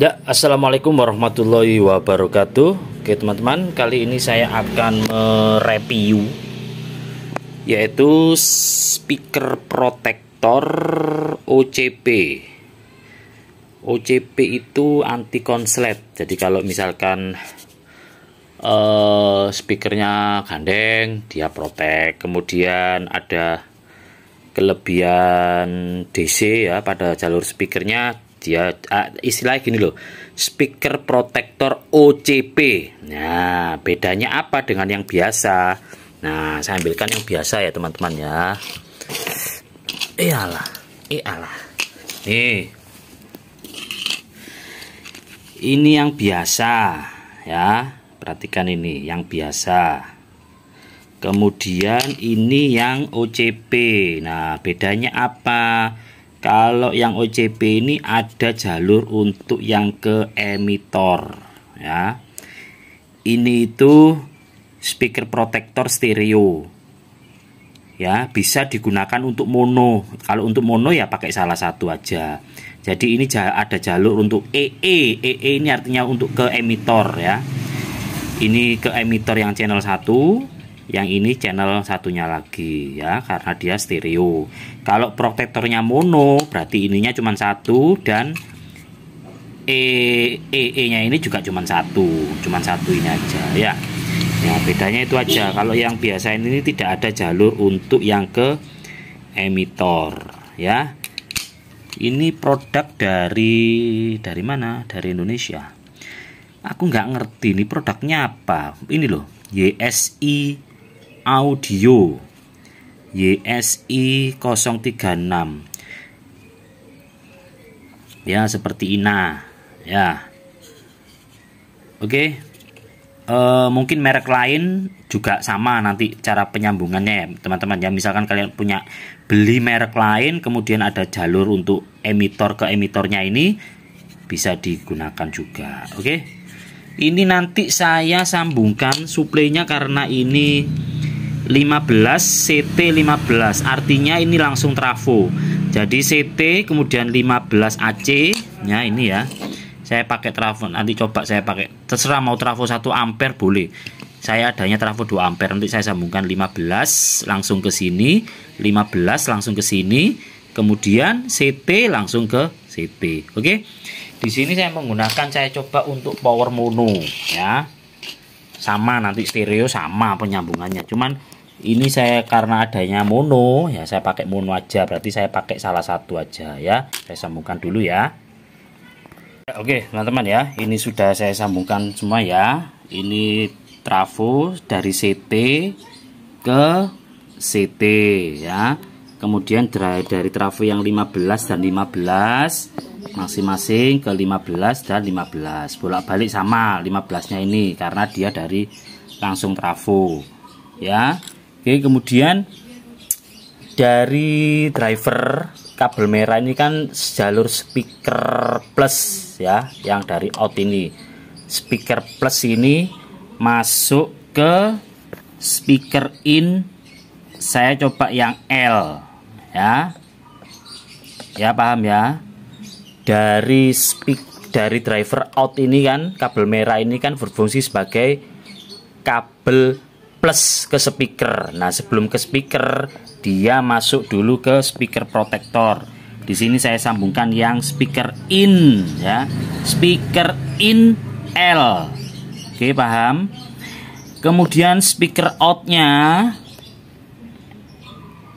Ya, assalamualaikum warahmatullahi wabarakatuh. Oke teman-teman, kali ini saya akan mereview yaitu speaker protector OCP. OCP itu anti konslet. Jadi kalau misalkan uh, speakernya gandeng, dia protek. Kemudian ada kelebihan DC ya pada jalur speakernya dia uh, ah, istilah gini loh speaker protector OCP nah bedanya apa dengan yang biasa nah saya ambilkan yang biasa ya teman-teman ya iyalah iyalah nih ini yang biasa ya perhatikan ini yang biasa kemudian ini yang OCP nah bedanya apa kalau yang OCP ini ada jalur untuk yang ke emitor ya ini itu speaker protector stereo ya bisa digunakan untuk mono kalau untuk mono ya pakai salah satu aja jadi ini ada jalur untuk EE EE e ini artinya untuk ke emitor ya ini ke emitor yang channel 1 yang ini channel satunya lagi ya karena dia stereo kalau protektornya mono berarti ininya cuma satu dan ee nya ini juga cuma satu cuma satu ini aja ya ya bedanya itu aja kalau yang biasa ini tidak ada jalur untuk yang ke emitor ya ini produk dari dari mana dari Indonesia aku nggak ngerti ini produknya apa ini loh YSI audio YSI 036 ya seperti Ina ya oke e, mungkin merek lain juga sama nanti cara penyambungannya ya, teman-teman ya misalkan kalian punya beli merek lain kemudian ada jalur untuk emitor ke emitornya ini bisa digunakan juga oke ini nanti saya sambungkan suplainya karena ini 15 CT 15 artinya ini langsung trafo jadi CT kemudian 15 AC ya ini ya saya pakai trafo nanti coba saya pakai terserah mau trafo 1 ampere boleh saya adanya trafo 2 ampere nanti saya sambungkan 15 langsung ke sini 15 langsung ke sini kemudian CT langsung ke CT oke di sini saya menggunakan saya coba untuk power mono ya sama nanti stereo sama penyambungannya cuman ini saya karena adanya mono ya saya pakai mono aja berarti saya pakai salah satu aja ya saya sambungkan dulu ya oke teman-teman ya ini sudah saya sambungkan semua ya ini trafo dari CT ke CT ya kemudian dari trafo yang 15 dan 15 masing-masing ke 15 dan 15 bolak-balik sama 15 nya ini karena dia dari langsung trafo ya Oke, kemudian dari driver kabel merah ini kan jalur speaker plus ya, yang dari out ini. Speaker plus ini masuk ke speaker in saya coba yang L ya. Ya paham ya? Dari speak dari driver out ini kan kabel merah ini kan berfungsi sebagai kabel plus ke speaker. Nah, sebelum ke speaker, dia masuk dulu ke speaker protector. Di sini saya sambungkan yang speaker in ya. Speaker in L. Oke, paham? Kemudian speaker out-nya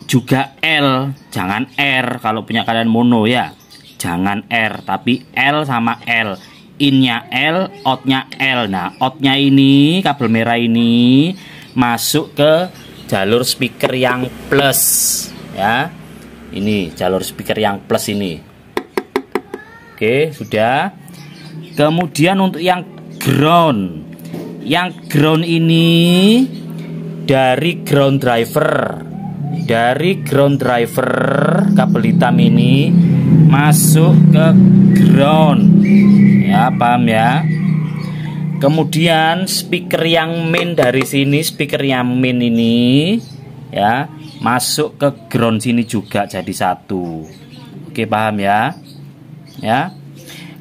juga L, jangan R kalau punya kalian mono ya. Jangan R, tapi L sama L innya L, outnya L. Nah, outnya ini kabel merah ini masuk ke jalur speaker yang plus ya ini jalur speaker yang plus ini oke sudah kemudian untuk yang ground yang ground ini dari ground driver dari ground driver kabel hitam ini masuk ke ground ya paham ya Kemudian speaker yang main dari sini, speaker yang main ini ya, masuk ke ground sini juga jadi satu. Oke, paham ya? Ya.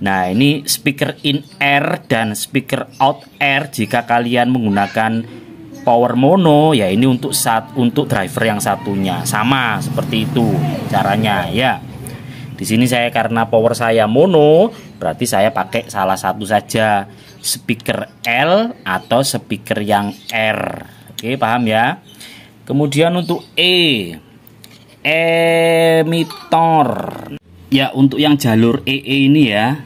Nah, ini speaker in air dan speaker out air jika kalian menggunakan power mono ya ini untuk saat untuk driver yang satunya sama seperti itu caranya ya. Di sini saya karena power saya mono, berarti saya pakai salah satu saja speaker L atau speaker yang R. Oke, paham ya? Kemudian untuk E emitor. Ya, untuk yang jalur EE e ini ya.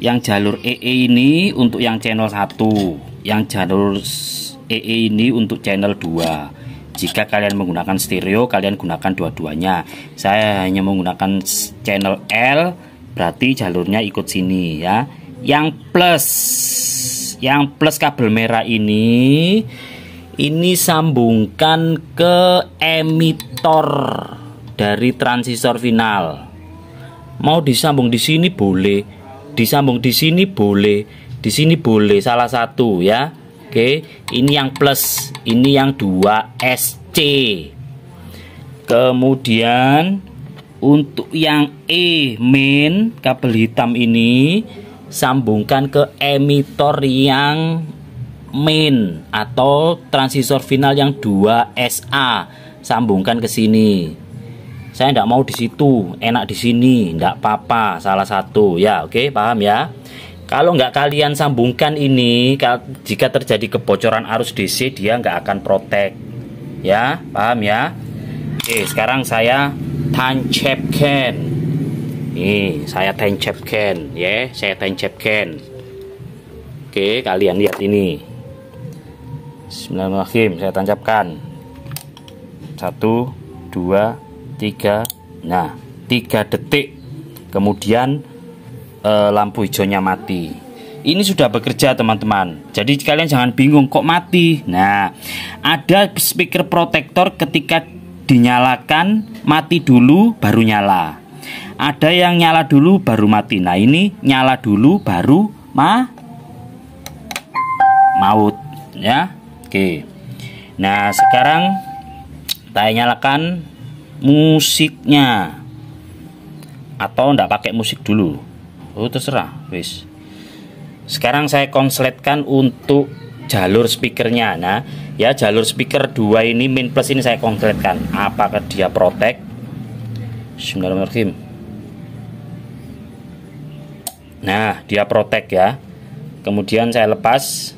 Yang jalur EE e ini untuk yang channel 1, yang jalur EE e ini untuk channel 2. Jika kalian menggunakan stereo, kalian gunakan dua-duanya. Saya hanya menggunakan channel L, berarti jalurnya ikut sini ya yang plus yang plus kabel merah ini ini sambungkan ke emitor dari transistor final mau disambung di sini boleh disambung di sini boleh di sini boleh salah satu ya Oke ini yang plus ini yang 2 SC kemudian untuk yang E main kabel hitam ini sambungkan ke emitor yang main atau transistor final yang 2 SA sambungkan ke sini saya tidak mau di situ enak di sini tidak apa-apa salah satu ya oke okay, paham ya kalau nggak kalian sambungkan ini jika terjadi kebocoran arus DC dia nggak akan protek ya paham ya oke sekarang saya tancapkan nih saya tancapkan ya saya tancapkan oke kalian lihat ini Bismillahirrahmanirrahim saya tancapkan satu dua tiga nah tiga detik kemudian eh, lampu hijaunya mati ini sudah bekerja teman-teman jadi kalian jangan bingung kok mati nah ada speaker protektor ketika dinyalakan mati dulu baru nyala ada yang nyala dulu baru mati. Nah, ini nyala dulu baru ma maut ya. Oke. Nah, sekarang saya nyalakan musiknya. Atau enggak pakai musik dulu. Oh, terserah, wis. Sekarang saya konsletkan untuk jalur speakernya nah ya jalur speaker dua ini min plus ini saya konsletkan. apakah dia protect? Bismillahirrahmanirrahim. Nah, dia protek ya. Kemudian saya lepas.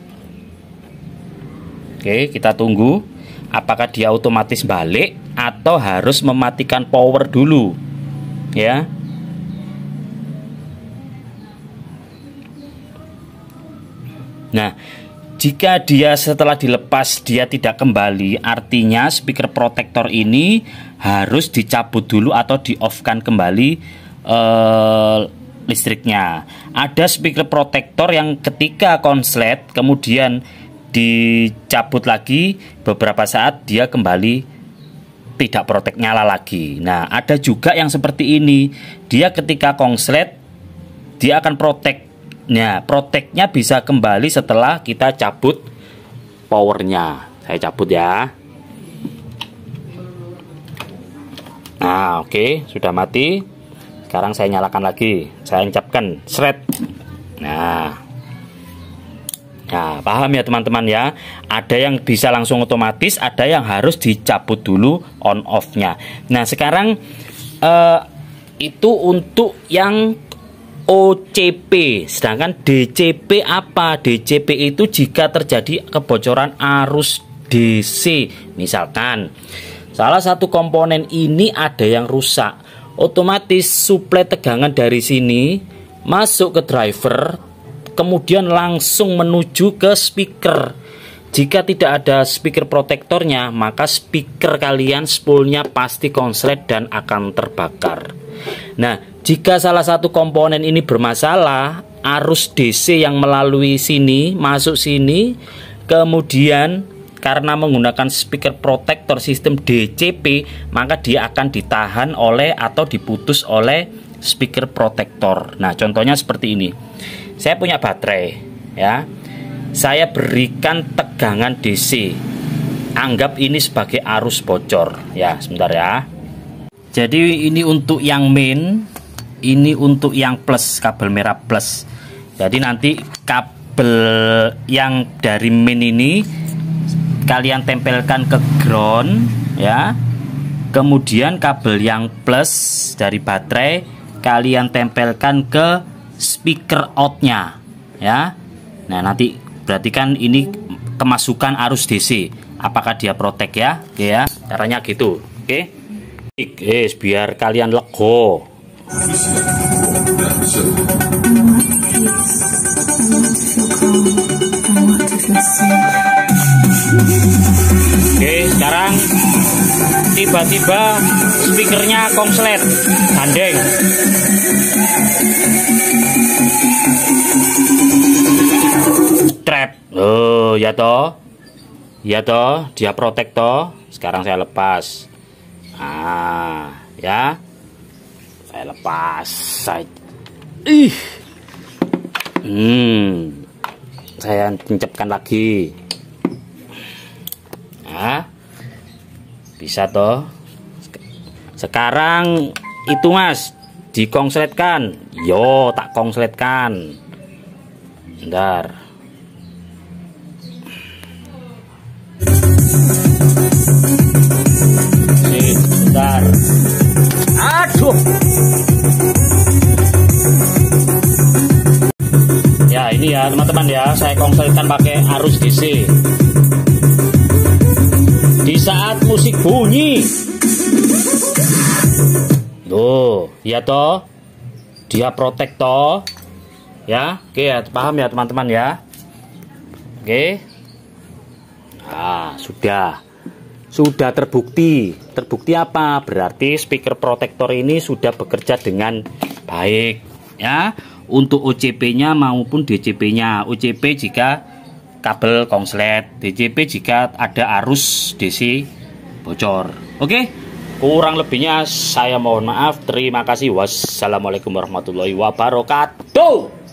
Oke, kita tunggu apakah dia otomatis balik atau harus mematikan power dulu. Ya. Nah, jika dia setelah dilepas dia tidak kembali, artinya speaker protektor ini harus dicabut dulu atau di off kan kembali uh, listriknya. Ada speaker protector yang ketika konslet kemudian dicabut lagi beberapa saat dia kembali tidak protek nyala lagi. Nah, ada juga yang seperti ini. Dia ketika konslet dia akan proteknya proteknya bisa kembali setelah kita cabut powernya. Saya cabut ya. Nah, oke, okay, sudah mati. Sekarang saya nyalakan lagi. Saya encapkan, seret. Nah. Nah, paham ya teman-teman ya. Ada yang bisa langsung otomatis, ada yang harus dicabut dulu on off-nya. Nah, sekarang eh, itu untuk yang OCP. Sedangkan DCP apa? DCP itu jika terjadi kebocoran arus DC misalkan Salah satu komponen ini ada yang rusak. Otomatis suplai tegangan dari sini masuk ke driver, kemudian langsung menuju ke speaker. Jika tidak ada speaker protektornya, maka speaker kalian spoolnya pasti konslet dan akan terbakar. Nah, jika salah satu komponen ini bermasalah, arus DC yang melalui sini masuk sini, kemudian karena menggunakan speaker protector sistem DCP maka dia akan ditahan oleh atau diputus oleh speaker protector nah contohnya seperti ini saya punya baterai ya saya berikan tegangan DC anggap ini sebagai arus bocor ya sebentar ya jadi ini untuk yang main ini untuk yang plus kabel merah plus jadi nanti kabel yang dari main ini kalian tempelkan ke ground ya kemudian kabel yang plus dari baterai kalian tempelkan ke speaker outnya ya nah nanti berarti kan ini kemasukan arus DC apakah dia protek ya oke ya caranya gitu oke okay? biar kalian lego sekarang tiba-tiba speakernya komslet gandeng trap oh ya toh ya toh dia protek toh sekarang saya lepas ah ya saya lepas saya ih hmm saya tancapkan lagi ah bisa toh sekarang itu mas dikongsletkan yo tak kongsletkan eh, bentar aduh ya ini ya teman-teman ya saya kongsletkan pakai arus DC saat musik bunyi. Tuh, ya toh. Dia protek toh. Ya, oke ya, paham ya teman-teman ya. Oke. ah sudah. Sudah terbukti. Terbukti apa? Berarti speaker protektor ini sudah bekerja dengan baik ya untuk OCP-nya maupun DCP-nya. OCP jika kabel konslet DCP jika ada arus DC bocor. Oke, kurang lebihnya saya mohon maaf. Terima kasih. Wassalamualaikum warahmatullahi wabarakatuh.